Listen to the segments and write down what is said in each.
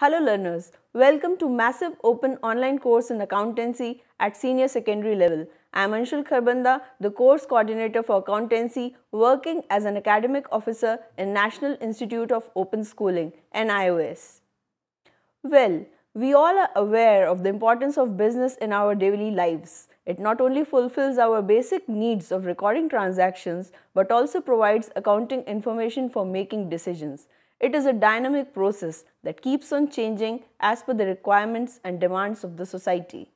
Hello learners, welcome to massive open online course in accountancy at senior secondary level. I am Anshul Kharbanda, the course coordinator for accountancy working as an academic officer in National Institute of Open Schooling, NIOS. Well, we all are aware of the importance of business in our daily lives. It not only fulfills our basic needs of recording transactions, but also provides accounting information for making decisions. It is a dynamic process that keeps on changing as per the requirements and demands of the society.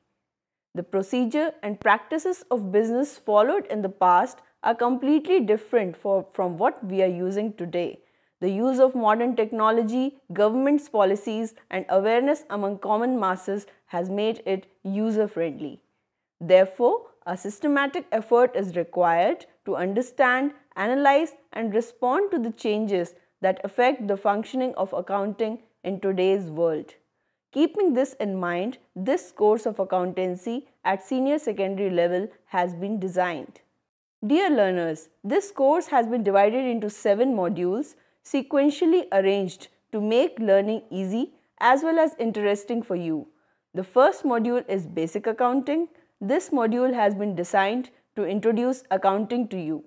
The procedure and practices of business followed in the past are completely different for, from what we are using today. The use of modern technology, government's policies and awareness among common masses has made it user-friendly. Therefore, a systematic effort is required to understand, analyze and respond to the changes that affect the functioning of accounting in today's world. Keeping this in mind, this course of accountancy at senior secondary level has been designed. Dear learners, this course has been divided into seven modules sequentially arranged to make learning easy as well as interesting for you. The first module is basic accounting. This module has been designed to introduce accounting to you.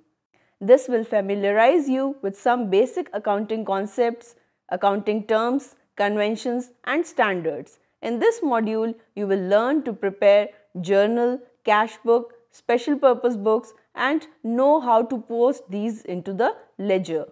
This will familiarize you with some basic accounting concepts, accounting terms, conventions and standards. In this module, you will learn to prepare journal, cash book, special purpose books and know how to post these into the ledger.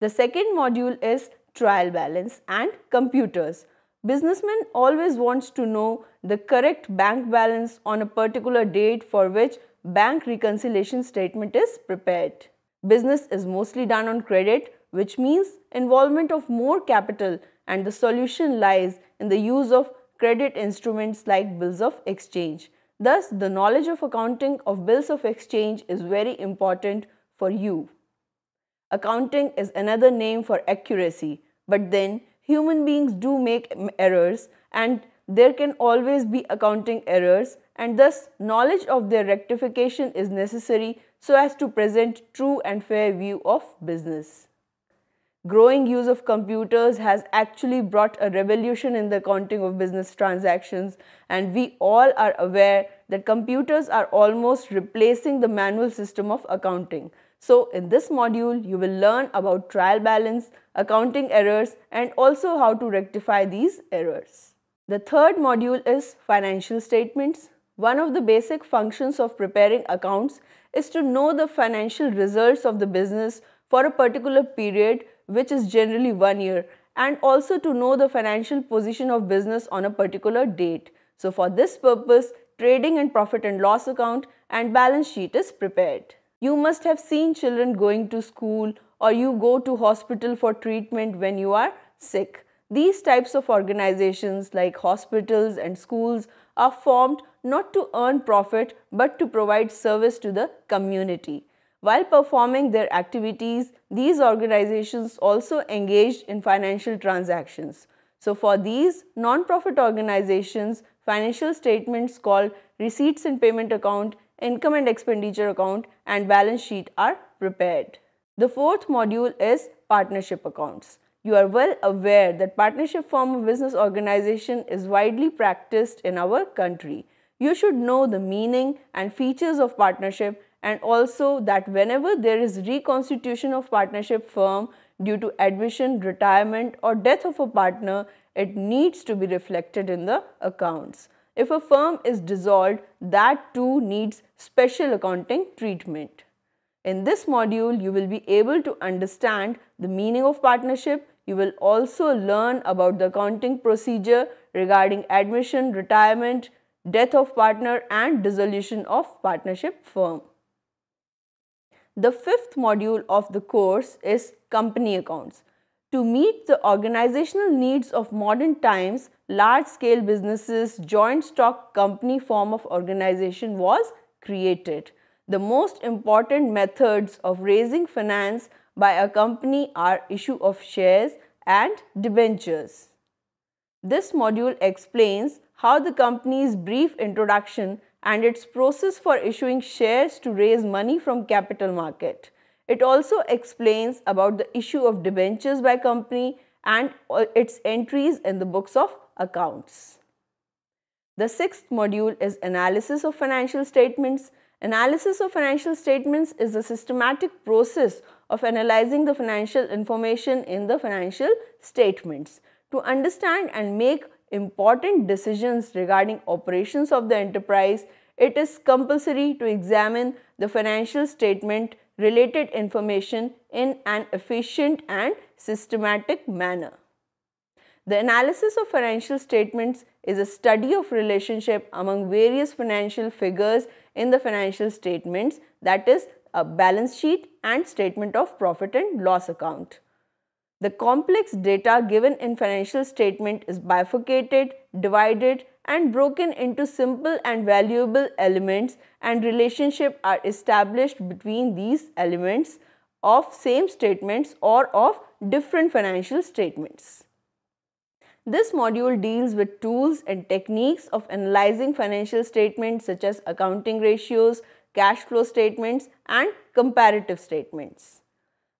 The second module is trial balance and computers. Businessman always wants to know the correct bank balance on a particular date for which bank reconciliation statement is prepared. Business is mostly done on credit, which means involvement of more capital and the solution lies in the use of credit instruments like bills of exchange. Thus, the knowledge of accounting of bills of exchange is very important for you. Accounting is another name for accuracy, but then human beings do make errors and there can always be accounting errors and thus knowledge of their rectification is necessary so as to present true and fair view of business. Growing use of computers has actually brought a revolution in the counting of business transactions and we all are aware that computers are almost replacing the manual system of accounting. So in this module, you will learn about trial balance, accounting errors and also how to rectify these errors. The third module is financial statements. One of the basic functions of preparing accounts is to know the financial results of the business for a particular period which is generally one year and also to know the financial position of business on a particular date. So for this purpose, trading and profit and loss account and balance sheet is prepared. You must have seen children going to school or you go to hospital for treatment when you are sick. These types of organizations like hospitals and schools are formed not to earn profit but to provide service to the community. While performing their activities, these organizations also engaged in financial transactions. So for these non-profit organizations, financial statements called receipts and payment account, income and expenditure account and balance sheet are prepared. The fourth module is partnership accounts. You are well aware that partnership form of business organization is widely practiced in our country. You should know the meaning and features of partnership and also that whenever there is reconstitution of partnership firm due to admission, retirement or death of a partner, it needs to be reflected in the accounts. If a firm is dissolved, that too needs special accounting treatment. In this module, you will be able to understand the meaning of partnership. You will also learn about the accounting procedure regarding admission, retirement, death of partner and dissolution of partnership firm. The fifth module of the course is company accounts. To meet the organizational needs of modern times, large-scale businesses joint stock company form of organization was created. The most important methods of raising finance by a company are issue of shares and debentures. This module explains how the company's brief introduction and its process for issuing shares to raise money from capital market. It also explains about the issue of debentures by company and uh, its entries in the books of accounts. The sixth module is analysis of financial statements. Analysis of financial statements is the systematic process of analyzing the financial information in the financial statements to understand and make important decisions regarding operations of the enterprise, it is compulsory to examine the financial statement related information in an efficient and systematic manner. The analysis of financial statements is a study of relationship among various financial figures in the financial statements that is a balance sheet and statement of profit and loss account. The complex data given in financial statement is bifurcated, divided and broken into simple and valuable elements and relationship are established between these elements of same statements or of different financial statements. This module deals with tools and techniques of analyzing financial statements such as accounting ratios, cash flow statements and comparative statements.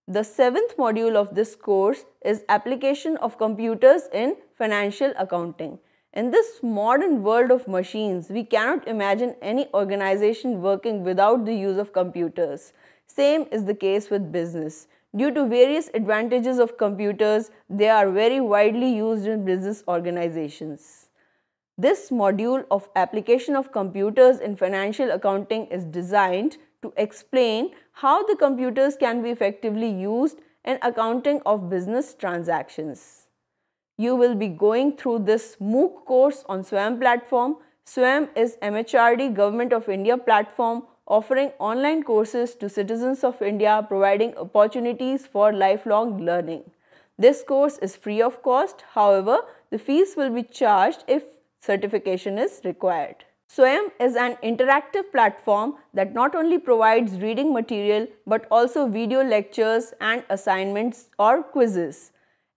The seventh module of this course is application of computers in financial accounting. In this modern world of machines, we cannot imagine any organization working without the use of computers. Same is the case with business. Due to various advantages of computers, they are very widely used in business organizations. This module of application of computers in financial accounting is designed to explain how the computers can be effectively used in accounting of business transactions. You will be going through this MOOC course on SWAM platform. SWAM is MHRD Government of India platform offering online courses to citizens of India providing opportunities for lifelong learning. This course is free of cost. However, the fees will be charged if certification is required. SWAM is an interactive platform that not only provides reading material but also video lectures and assignments or quizzes.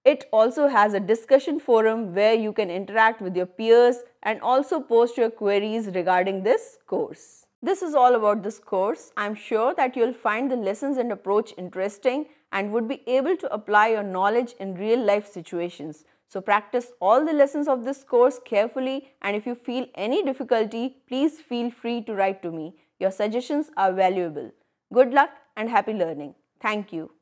It also has a discussion forum where you can interact with your peers and also post your queries regarding this course. This is all about this course. I'm sure that you'll find the lessons and approach interesting and would be able to apply your knowledge in real life situations. So practice all the lessons of this course carefully and if you feel any difficulty, please feel free to write to me. Your suggestions are valuable. Good luck and happy learning. Thank you.